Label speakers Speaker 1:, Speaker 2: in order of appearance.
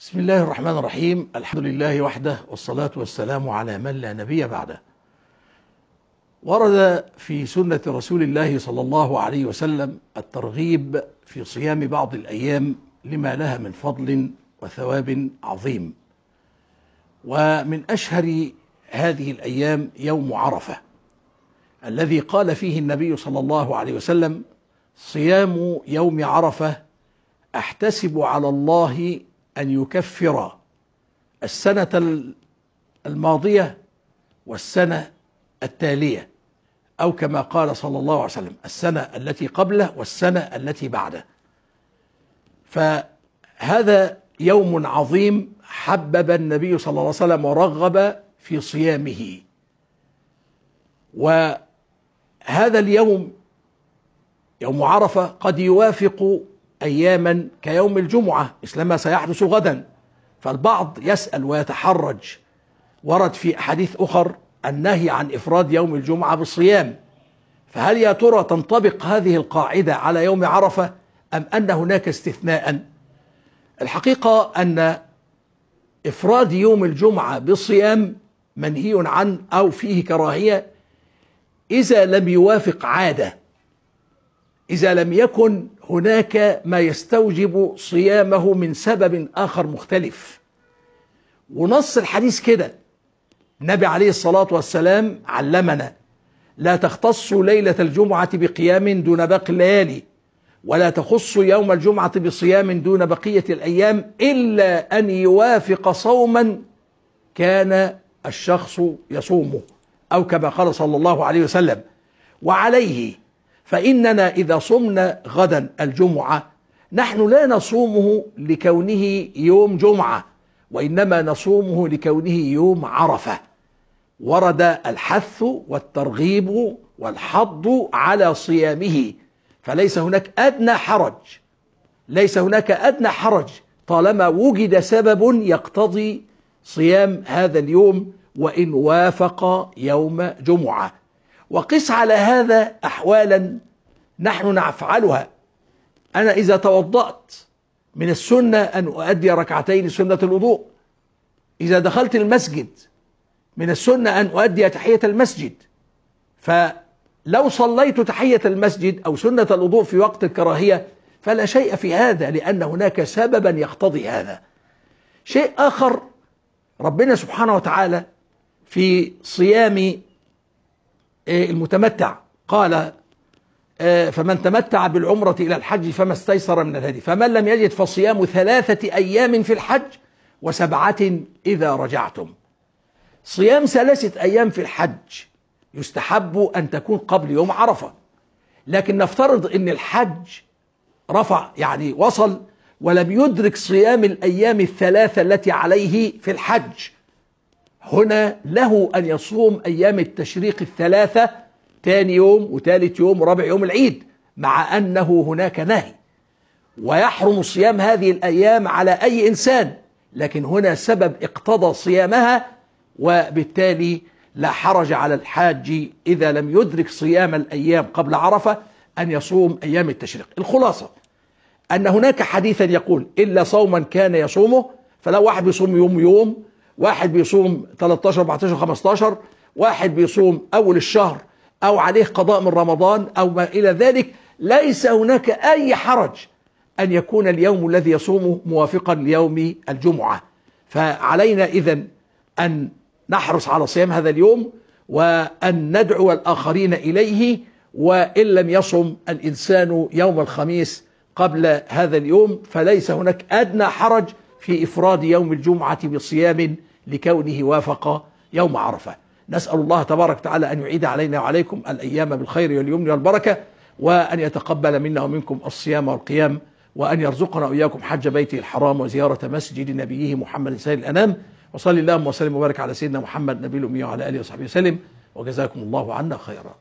Speaker 1: بسم الله الرحمن الرحيم الحمد لله وحده والصلاة والسلام على من لا نبي بعده ورد في سنة رسول الله صلى الله عليه وسلم الترغيب في صيام بعض الأيام لما لها من فضل وثواب عظيم ومن أشهر هذه الأيام يوم عرفة الذي قال فيه النبي صلى الله عليه وسلم صيام يوم عرفة احتسب على الله أن يكفر السنة الماضية والسنة التالية أو كما قال صلى الله عليه وسلم السنة التي قبله والسنة التي بعده فهذا يوم عظيم حبب النبي صلى الله عليه وسلم ورغب في صيامه وهذا اليوم يوم عرفة قد يوافق أياما كيوم الجمعة مثلما سيحدث غدا فالبعض يسأل ويتحرج ورد في أحاديث أخر النهي عن إفراد يوم الجمعة بالصيام فهل يا ترى تنطبق هذه القاعدة على يوم عرفة أم أن هناك استثناء الحقيقة أن إفراد يوم الجمعة بالصيام منهي عن أو فيه كراهية إذا لم يوافق عادة إذا لم يكن هناك ما يستوجب صيامه من سبب آخر مختلف ونص الحديث كده النبي عليه الصلاة والسلام علمنا لا تختصوا ليلة الجمعة بقيام دون باقي الليالي ولا تخص يوم الجمعة بصيام دون بقية الأيام إلا أن يوافق صوما كان الشخص يصومه أو كما قال صلى الله عليه وسلم وعليه فإننا إذا صمنا غدا الجمعة نحن لا نصومه لكونه يوم جمعة وإنما نصومه لكونه يوم عرفة ورد الحث والترغيب والحض على صيامه فليس هناك أدنى حرج ليس هناك أدنى حرج طالما وجد سبب يقتضي صيام هذا اليوم وإن وافق يوم جمعة وقس على هذا أحوالا نحن نفعلها أنا إذا توضأت من السنة أن أؤدي ركعتين سنة الوضوء إذا دخلت المسجد من السنة أن أؤدي تحية المسجد فلو صليت تحية المسجد أو سنة الوضوء في وقت الكراهية فلا شيء في هذا لأن هناك سببا يقتضي هذا شيء آخر ربنا سبحانه وتعالى في صيام إيه، المتمتع قال إيه، فمن تمتع بالعمرة إلى الحج فما استيسر من الهدي فمن لم يجد فصيام ثلاثة أيام في الحج وسبعة إذا رجعتم صيام ثلاثة أيام في الحج يستحب أن تكون قبل يوم عرفة لكن نفترض أن الحج رفع يعني وصل ولم يدرك صيام الأيام الثلاثة التي عليه في الحج هنا له أن يصوم أيام التشريق الثلاثة ثاني يوم وثالث يوم ورابع يوم العيد مع أنه هناك نهي ويحرم صيام هذه الأيام على أي إنسان لكن هنا سبب اقتضى صيامها وبالتالي لا حرج على الحاج إذا لم يدرك صيام الأيام قبل عرفة أن يصوم أيام التشريق الخلاصة أن هناك حديثا يقول إلا صوما كان يصومه فلو واحد بيصوم يوم يوم واحد بيصوم 13 14 15 واحد بيصوم أول الشهر أو عليه قضاء من رمضان أو ما إلى ذلك ليس هناك أي حرج أن يكون اليوم الذي يصومه موافقا ليوم الجمعة فعلينا إذا أن نحرص على صيام هذا اليوم وأن ندعو الآخرين إليه وإن لم يصم الإنسان يوم الخميس قبل هذا اليوم فليس هناك أدنى حرج في إفراد يوم الجمعة بصيام لكونه وافق يوم عرفة نسأل الله تبارك وتعالى أن يعيد علينا وعليكم الأيام بالخير واليمن والبركة وأن يتقبل منا ومنكم الصيام والقيام وأن يرزقنا وإياكم حج بيته الحرام وزيارة مسجد نبيه محمد سيد الأنام وصلي اللهم وسلم وبارك على سيدنا محمد نبي الأمي وعلى آله وصحبه وسلم وجزاكم الله عنا خيرا